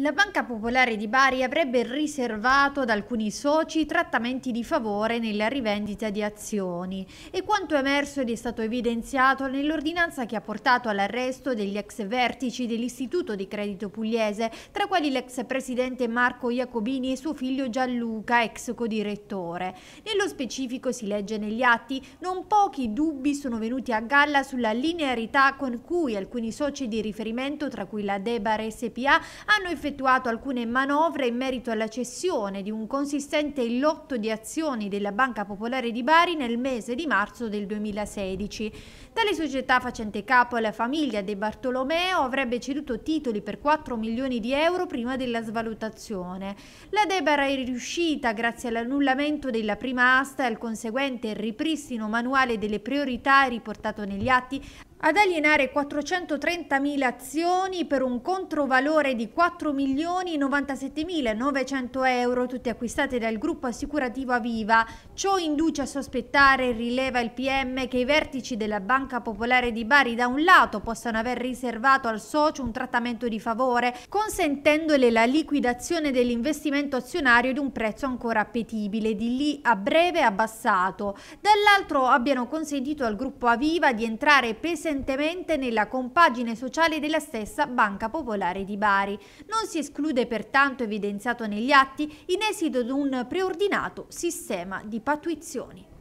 La Banca Popolare di Bari avrebbe riservato ad alcuni soci trattamenti di favore nella rivendita di azioni e quanto emerso ed è stato evidenziato nell'ordinanza che ha portato all'arresto degli ex vertici dell'Istituto di Credito Pugliese, tra quali l'ex presidente Marco Iacobini e suo figlio Gianluca, ex codirettore. Nello specifico si legge negli atti non pochi dubbi sono venuti a galla sulla linearità con cui alcuni soci di riferimento, tra cui la Debar SPA, hanno effettuato effettuato alcune manovre in merito alla cessione di un consistente lotto di azioni della Banca Popolare di Bari nel mese di marzo del 2016. Tale società facente capo alla famiglia De Bartolomeo avrebbe ceduto titoli per 4 milioni di euro prima della svalutazione. La Debara è riuscita, grazie all'annullamento della prima asta e al conseguente ripristino manuale delle priorità riportato negli atti, ad alienare 430.000 azioni per un controvalore di 4.097.900 euro, tutte acquistate dal gruppo assicurativo Aviva. Ciò induce a sospettare, rileva il PM, che i vertici della Banca Popolare di Bari da un lato possano aver riservato al socio un trattamento di favore, consentendole la liquidazione dell'investimento azionario ad un prezzo ancora appetibile, di lì a breve abbassato. Dall'altro abbiano consentito al gruppo Aviva di entrare pesantemente recentemente nella compagine sociale della stessa Banca Popolare di Bari. Non si esclude pertanto, evidenziato negli atti, in esito ad un preordinato sistema di patuizioni.